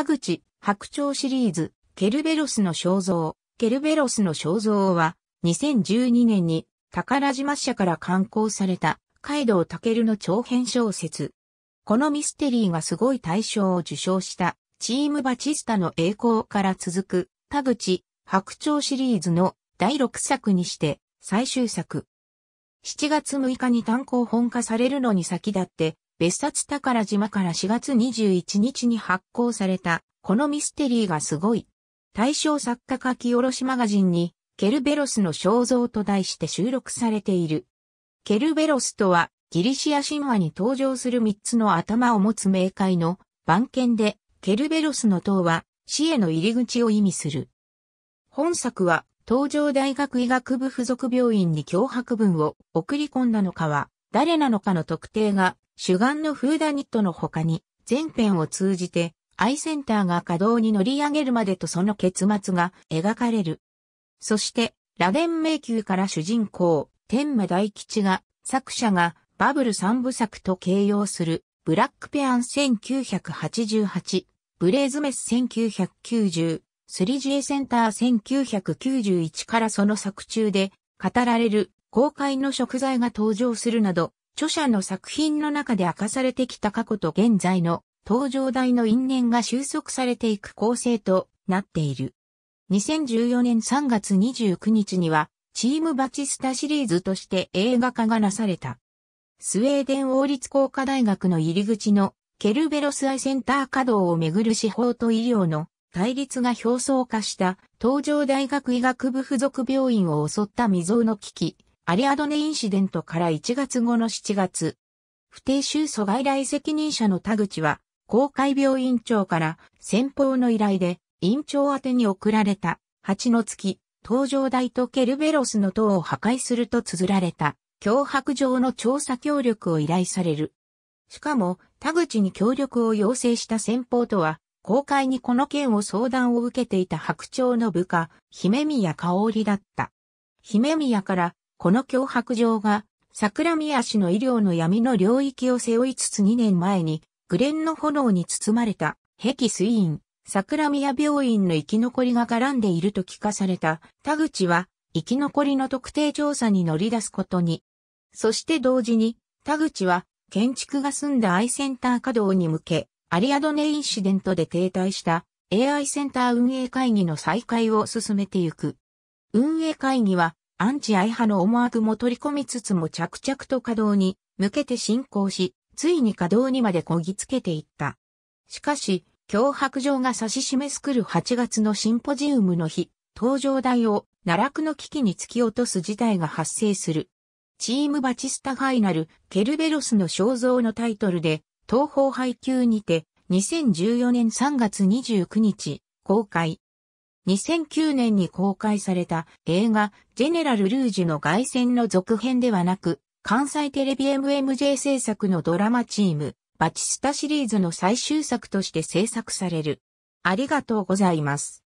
田口、白鳥シリーズ、ケルベロスの肖像。ケルベロスの肖像は、2012年に、宝島社から刊行された、カイドウタケルの長編小説。このミステリーがすごい大賞を受賞した、チームバチスタの栄光から続く、田口、白鳥シリーズの第6作にして、最終作。7月6日に単行本化されるのに先立って、別冊宝島から4月21日に発行された、このミステリーがすごい。大正作家書き下ろしマガジンに、ケルベロスの肖像と題して収録されている。ケルベロスとは、ギリシア神話に登場する3つの頭を持つ冥界の番犬で、ケルベロスの塔は、死への入り口を意味する。本作は、東京大学医学部附属病院に脅迫文を送り込んだのかは、誰なのかの特定が主眼のフーダニットの他に、前編を通じて、アイセンターが稼働に乗り上げるまでとその結末が描かれる。そして、螺鈿迷宮から主人公、天馬大吉が、作者がバブル三部作と形容する、ブラックペアン1988、ブレーズメス1990、スリジエセンター1991からその作中で語られる公開の食材が登場するなど著者の作品の中で明かされてきた過去と現在の登場代の因縁が収束されていく構成となっている。2014年3月29日には、チームバチスタシリーズとして映画化がなされた。スウェーデン王立工科大学の入り口のケルベロスアイセンター稼働をめぐる司法と医療の対立が表層化した東上大学医学部附属病院を襲った未曾有の危機、アリアドネインシデントから1月後の7月、不定収訴外来責任者の田口は、公会病院長から先方の依頼で、院長宛に送られた、蜂の月、東場大とケルベロスの塔を破壊すると綴られた、脅迫状の調査協力を依頼される。しかも、田口に協力を要請した先方とは、公開にこの件を相談を受けていた白鳥の部下、姫宮香織だった。姫宮からこの脅迫状が、桜宮市の医療の闇の領域を背負いつつ2年前に、グレンの炎に包まれた、壁水院、桜宮病院の生き残りが絡んでいると聞かされた、田口は、生き残りの特定調査に乗り出すことに。そして同時に、田口は、建築が済んだアイセンター稼働に向け、アリアドネインシデントで停滞した AI センター運営会議の再開を進めていく。運営会議はアンチアイ派の思惑も取り込みつつも着々と稼働に向けて進行し、ついに稼働にまでこぎつけていった。しかし、脅迫状が指し示すくる8月のシンポジウムの日、登場台を奈落の危機に突き落とす事態が発生する。チームバチスタファイナル、ケルベロスの肖像のタイトルで、東方配給にて、2014年3月29日、公開。2009年に公開された映画ジェネラル・ルージュの凱旋の続編ではなく、関西テレビ MMJ 制作のドラマチーム、バチスタシリーズの最終作として制作される。ありがとうございます。